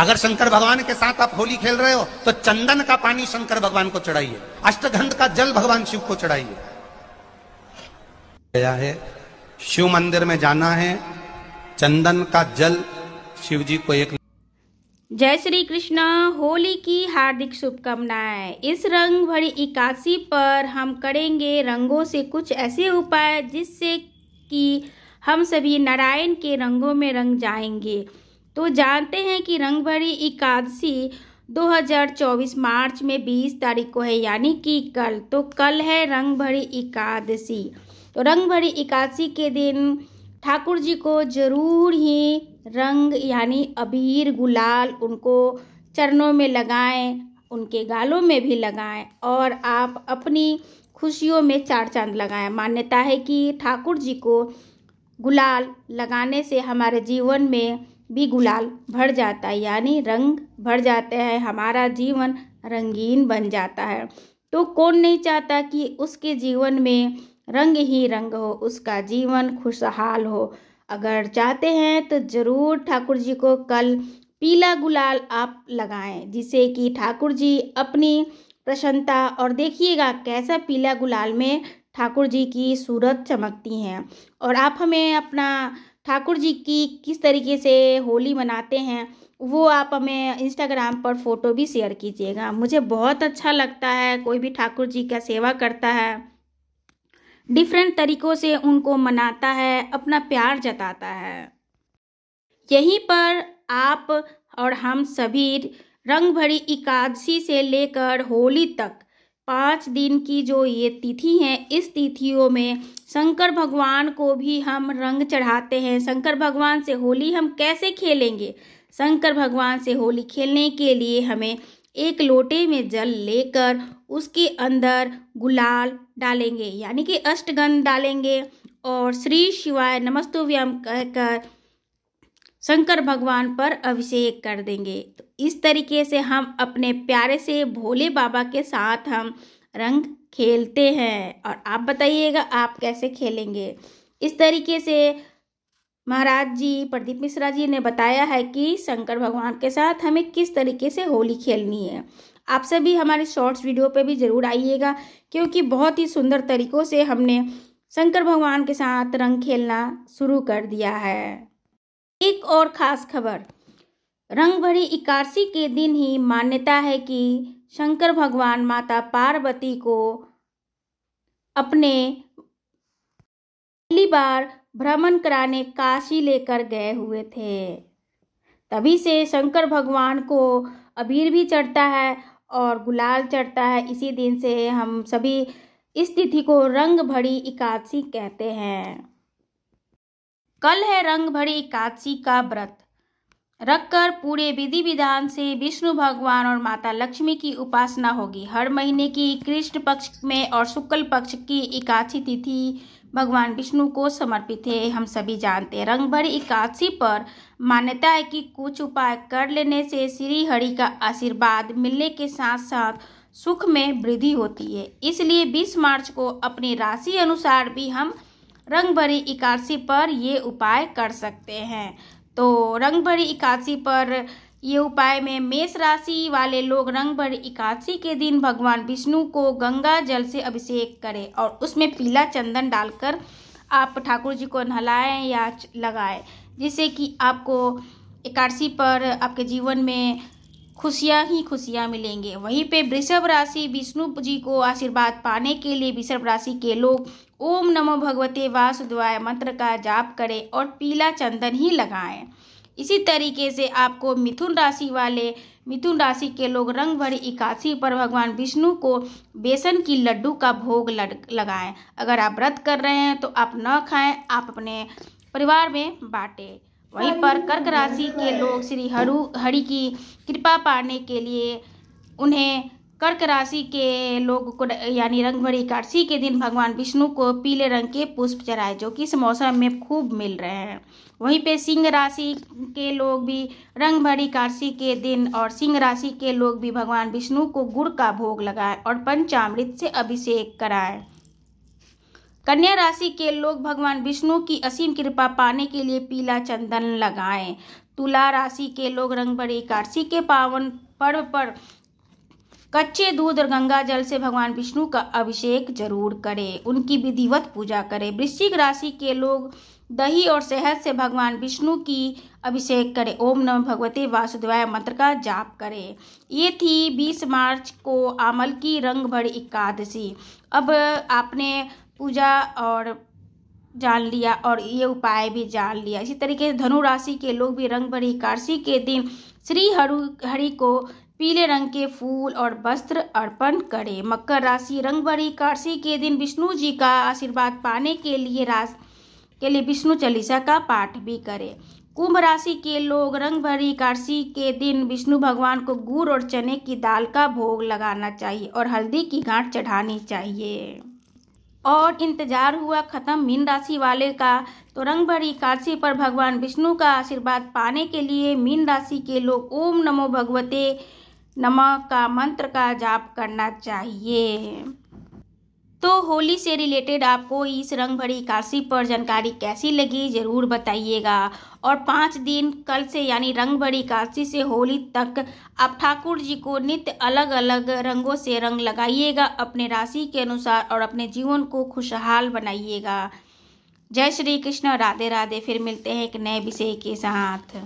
अगर शंकर भगवान के साथ आप होली खेल रहे हो तो चंदन का पानी शंकर भगवान को चढ़ाइए अष्टगंध का जल भगवान शिव को चढ़ाइए गया है शिव मंदिर में जाना है चंदन का जल शिव जी को एक जय श्री कृष्ण होली की हार्दिक शुभकामनाएं इस रंग भरी इक्यासी पर हम करेंगे रंगों से कुछ ऐसे उपाय जिससे कि हम सभी नारायण के रंगों में रंग जाएंगे तो जानते हैं कि रंग भरी एकादशी 2024 मार्च में 20 तारीख को है यानी कि कल तो कल है रंग भरी एकादशी तो रंग भरी एकादशी के दिन ठाकुर जी को जरूर ही रंग यानी अबीर गुलाल उनको चरणों में लगाएं उनके गालों में भी लगाएं और आप अपनी खुशियों में चार चांद लगाएं मान्यता है कि ठाकुर जी को गुलाल लगाने से हमारे जीवन में भी गुलाल भर जाता है यानी रंग भर जाते हैं हमारा जीवन रंगीन बन जाता है तो कौन नहीं चाहता कि उसके जीवन में रंग ही रंग हो उसका जीवन खुशहाल हो अगर चाहते हैं तो ज़रूर ठाकुर जी को कल पीला गुलाल आप लगाएं जिसे कि ठाकुर जी अपनी प्रसन्नता और देखिएगा कैसा पीला गुलाल में ठाकुर जी की सूरत चमकती हैं और आप हमें अपना ठाकुर जी की किस तरीके से होली मनाते हैं वो आप हमें इंस्टाग्राम पर फ़ोटो भी शेयर कीजिएगा मुझे बहुत अच्छा लगता है कोई भी ठाकुर जी का सेवा करता है डिफरेंट तरीक़ों से उनको मनाता है अपना प्यार जताता है यहीं पर आप और हम सभी रंग भरी एकादशी से लेकर होली तक पाँच दिन की जो ये तिथि है इस तिथियों में शंकर भगवान को भी हम रंग चढ़ाते हैं शंकर भगवान से होली हम कैसे खेलेंगे शंकर भगवान से होली खेलने के लिए हमें एक लोटे में जल लेकर उसके अंदर गुलाल डालेंगे यानी कि अष्टगंध डालेंगे और श्री शिवाय नमस्तोव्यम कहकर शंकर भगवान पर अभिषेक कर देंगे तो इस तरीके से हम अपने प्यारे से भोले बाबा के साथ हम रंग खेलते हैं और आप बताइएगा आप कैसे खेलेंगे इस तरीके से महाराज जी प्रदीप मिश्रा जी ने बताया है कि शंकर भगवान के साथ हमें किस तरीके से होली खेलनी है आप सभी हमारे शॉर्ट्स वीडियो पे भी ज़रूर आइएगा क्योंकि बहुत ही सुंदर तरीक़ों से हमने शंकर भगवान के साथ रंग खेलना शुरू कर दिया है एक और खास खबर रंग भरी इक्यासी के दिन ही मान्यता है कि शंकर भगवान माता पार्वती को अपने पहली बार भ्रमण कराने काशी लेकर गए हुए थे तभी से शंकर भगवान को अबीर भी चढ़ता है और गुलाल चढ़ता है इसी दिन से हम सभी इस तिथि को रंग भरी एकादशी कहते हैं कल है रंग भरी एकादशी का व्रत रखकर पूरे विधि विधान से विष्णु भगवान और माता लक्ष्मी की उपासना होगी हर महीने की कृष्ण पक्ष में और शुक्ल पक्ष की एकादशी तिथि भगवान विष्णु को समर्पित है हम सभी जानते हैं रंग भरी एकादशी पर मान्यता है कि कुछ उपाय कर लेने से श्री हरि का आशीर्वाद मिलने के साथ साथ सुख में वृद्धि होती है इसलिए 20 मार्च को अपनी राशि अनुसार भी हम रंग भरी इक्यासी पर ये उपाय कर सकते हैं तो रंग भरी इक्यासी पर ये उपाय में मेष राशि वाले लोग रंग भरी इक्यासी के दिन भगवान विष्णु को गंगा जल से अभिषेक करें और उसमें पीला चंदन डालकर आप ठाकुर जी को नहलाएं या लगाएं जिससे कि आपको इक्यासी पर आपके जीवन में खुशियाँ ही खुशियाँ मिलेंगे वहीं पे वृषभ राशि विष्णु जी को आशीर्वाद पाने के लिए वृषभ राशि के लोग ओम नमो भगवते वासुदेवाय मंत्र का जाप करें और पीला चंदन ही लगाएं इसी तरीके से आपको मिथुन राशि वाले मिथुन राशि के लोग रंग भरी एकादशी पर भगवान विष्णु को बेसन की लड्डू का भोग लगाएं अगर आप व्रत कर रहे हैं तो आप न खाएं आप अपने परिवार में बांटें वहीं पर कर्क राशि के लोग श्री हरु हरि की कृपा पाने के लिए उन्हें कर्क राशि के लोग को यानी रंगभरी एकादशी के दिन भगवान विष्णु को पीले रंग के पुष्प चढ़ाए जो कि इस मौसम में खूब मिल रहे हैं वहीं पे सिंह राशि के लोग भी रंगभरी एकादशी के दिन और सिंह राशि के लोग भी भगवान विष्णु को गुड़ का भोग लगाएं और पंचामृत से अभिषेक कराएं कन्या राशि के लोग भगवान विष्णु की असीम कृपा पाने के लिए पीला चंदन लगाएं तुला राशि के लोग रंग भरे एकादशी के पावन पर्व पर कच्चे दूध और गंगा जल से भगवान विष्णु का अभिषेक जरूर करें उनकी विधिवत पूजा करें वृश्चिक राशि के लोग दही और शहद से भगवान विष्णु की अभिषेक करें ओम नम भगवते वासुदेवाय मंत्र का जाप करें ये थी 20 मार्च को आमल की रंग भर एकादशी अब आपने पूजा और जान लिया और ये उपाय भी जान लिया इसी तरीके से धनु राशि के लोग भी रंग भरी एकादशी के दिन श्री हरु हरि को पीले रंग के फूल और वस्त्र अर्पण करें मकर राशि रंग भरी एकादशी के दिन विष्णु जी का आशीर्वाद पाने के लिए रास के लिए विष्णु चालीसा का पाठ भी करें कुंभ राशि के लोग रंग भरी एकादशी के दिन विष्णु भगवान को गुड़ और चने की दाल का भोग लगाना चाहिए और हल्दी की गांठ चढ़ानी चाहिए और इंतजार हुआ खत्म मीन राशि वाले का तो रंग भरी काशी पर भगवान विष्णु का आशीर्वाद पाने के लिए मीन राशि के लोग ओम नमो भगवते नमः का मंत्र का जाप करना चाहिए तो होली से रिलेटेड आपको इस रंग भरी एकादशी पर जानकारी कैसी लगी ज़रूर बताइएगा और पाँच दिन कल से यानी रंग भरी एकादशी से होली तक आप ठाकुर जी को नित्य अलग अलग रंगों से रंग लगाइएगा अपने राशि के अनुसार और अपने जीवन को खुशहाल बनाइएगा जय श्री कृष्ण राधे राधे फिर मिलते हैं एक नए विषय के साथ